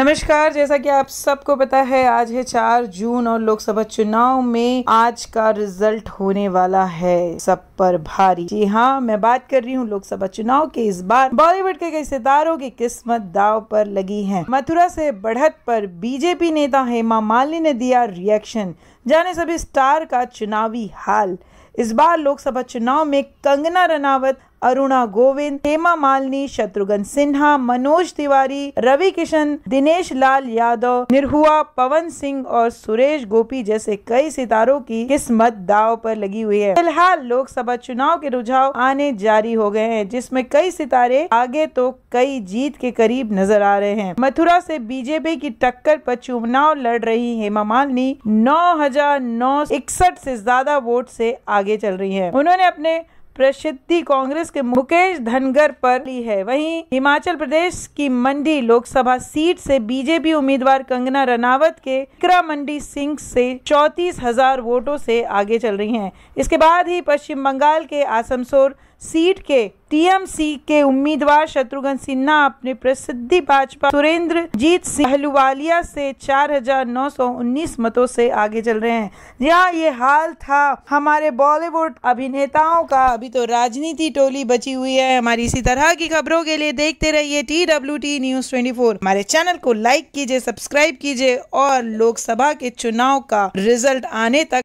नमस्कार जैसा कि आप सबको पता है आज है चार जून और लोकसभा चुनाव में आज का रिजल्ट होने वाला है सब पर भारी जी हाँ मैं बात कर रही हूँ लोकसभा चुनाव के इस बार बॉलीवुड के कई सितारों की किस्मत दाव पर लगी है मथुरा से बढ़त पर बीजेपी नेता हेमा मालिनी ने दिया रिएक्शन जाने सभी स्टार का चुनावी हाल इस बार लोकसभा चुनाव में कंगना रनावत अरुणा गोविंद हेमा मालिनी शत्रुघ्न सिन्हा मनोज तिवारी रवि किशन दिनेश लाल यादव निरहुआ पवन सिंह और सुरेश गोपी जैसे कई सितारों की किस्मत दाव पर लगी हुई है फिलहाल लोकसभा चुनाव के रुझाव आने जारी हो गए हैं जिसमें कई सितारे आगे तो कई जीत के करीब नजर आ रहे हैं मथुरा से बीजेपी की टक्कर पर चुनाव लड़ रही हेमा मालिनी नौ हजार नौ इकसठ से ज्यादा वोट से आगे आगे चल रही है उन्होंने अपने प्रसिद्धि कांग्रेस के मुकेश धनगर पर ली है वहीं हिमाचल प्रदेश की मंडी लोकसभा सीट से बीजेपी उम्मीदवार कंगना रनावत के इकरा मंडी सिंह से चौतीस हजार वोटों से आगे चल रही हैं इसके बाद ही पश्चिम बंगाल के आसमसोर सीट के टीएमसी के उम्मीदवार शत्रुघ्न सिन्हा अपने प्रसिद्धि भाजपा सुरेंद्र जीत सिंह हलुवालिया से 4,919 मतों से आगे चल रहे हैं यहाँ ये हाल था हमारे बॉलीवुड अभिनेताओं का अभी तो राजनीति टोली बची हुई है हमारी इसी तरह की खबरों के लिए देखते रहिए T W T news twenty हमारे चैनल को लाइक कीजिए सब्सक्राइब कीजिए और लोकसभा के चुनाव का रिजल्ट आने तक